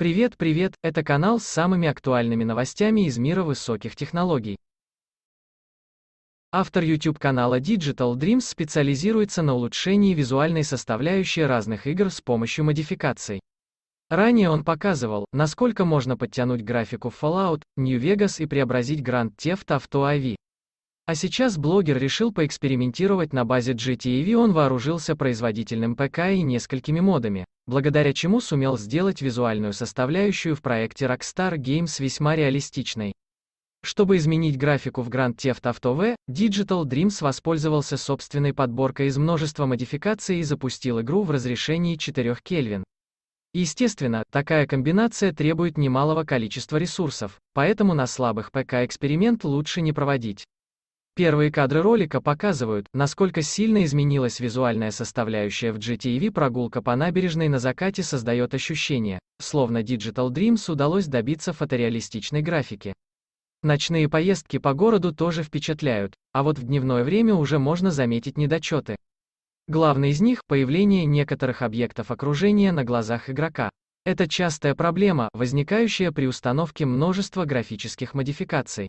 Привет, привет, это канал с самыми актуальными новостями из мира высоких технологий. Автор YouTube-канала Digital Dreams специализируется на улучшении визуальной составляющей разных игр с помощью модификаций. Ранее он показывал, насколько можно подтянуть графику Fallout, New Vegas и преобразить Grand Theft Auto IV. А сейчас блогер решил поэкспериментировать на базе GTEV, он вооружился производительным ПК и несколькими модами, благодаря чему сумел сделать визуальную составляющую в проекте Rockstar Games весьма реалистичной. Чтобы изменить графику в Grand Theft Auto V, Digital Dreams воспользовался собственной подборкой из множества модификаций и запустил игру в разрешении 4 Кельвин. Естественно, такая комбинация требует немалого количества ресурсов, поэтому на слабых ПК эксперимент лучше не проводить. Первые кадры ролика показывают, насколько сильно изменилась визуальная составляющая в GTV прогулка по набережной на закате создает ощущение, словно Digital Dreams удалось добиться фотореалистичной графики. Ночные поездки по городу тоже впечатляют, а вот в дневное время уже можно заметить недочеты. Главный из них – появление некоторых объектов окружения на глазах игрока. Это частая проблема, возникающая при установке множества графических модификаций.